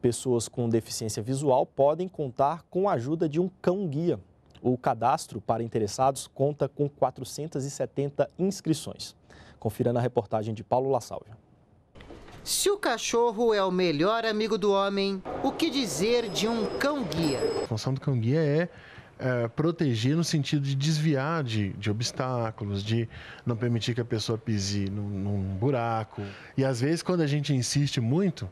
Pessoas com deficiência visual podem contar com a ajuda de um cão-guia. O cadastro para interessados conta com 470 inscrições. Confira na reportagem de Paulo La Se o cachorro é o melhor amigo do homem, o que dizer de um cão-guia? A função do cão-guia é, é, proteger no sentido de desviar de, de, obstáculos, de não permitir que a pessoa pise num, num buraco. E às vezes, quando a gente insiste muito,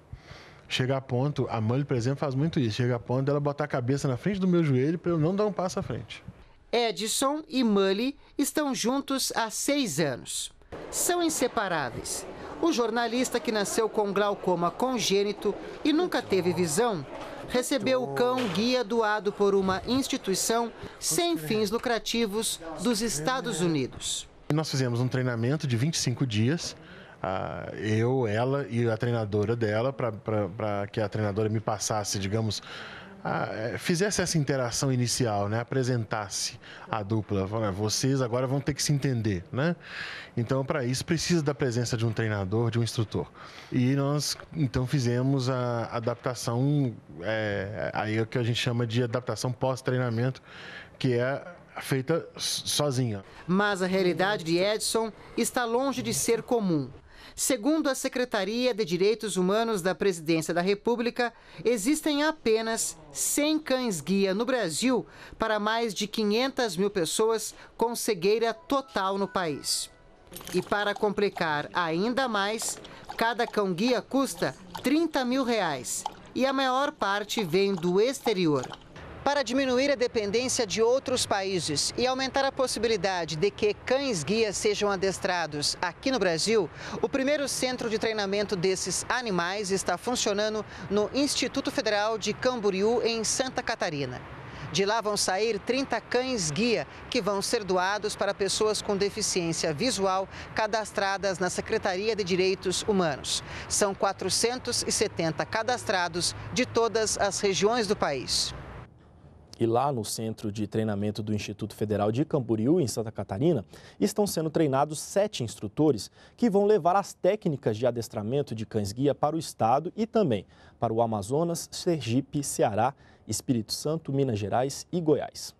Chega a ponto, a Mully, por exemplo, faz muito isso. Chega a ponto dela botar a cabeça na frente do meu joelho para eu não dar um passo à frente. Edson e Mully estão juntos há seis anos. São inseparáveis. O jornalista que nasceu com glaucoma congênito e nunca teve visão recebeu o cão guia doado por uma instituição sem fins lucrativos dos Estados Unidos. Nós fizemos um treinamento de 25 dias a, ah, eu, ela e a treinadora dela, para que a treinadora me passasse, digamos, a, é, fizesse essa interação inicial, né? apresentasse a dupla. Falando, vocês agora vão ter que se entender. Né? Então, para isso, precisa da presença de um treinador, de um instrutor. E nós, então, fizemos a adaptação, é, aí é o que a gente chama de adaptação pós-treinamento, que é feita sozinha. Mas a realidade de Edson está longe de ser comum. Segundo a Secretaria de Direitos Humanos da Presidência da República, existem apenas 100 cães-guia no Brasil para mais de 500 mil pessoas com cegueira total no país. E para complicar ainda mais, cada cão-guia custa 30 mil reais e a maior parte vem do exterior para diminuir a dependência de outros países e aumentar a possibilidade de que cães-guias sejam adestrados aqui no Brasil, o primeiro centro de treinamento desses animais está funcionando no Instituto Federal de Camboriú, em Santa Catarina. De lá vão sair 30 cães-guia que vão ser doados para pessoas com deficiência visual cadastradas na Secretaria de Direitos Humanos. São 470 cadastrados de todas as regiões do país e lá no centro de treinamento do Instituto Federal de Camboriú, em Santa Catarina, estão sendo treinados sete instrutores que vão levar as técnicas de adestramento de cães-guia para o estado e também para o Amazonas, Sergipe, Ceará, Espírito Santo, Minas Gerais e Goiás.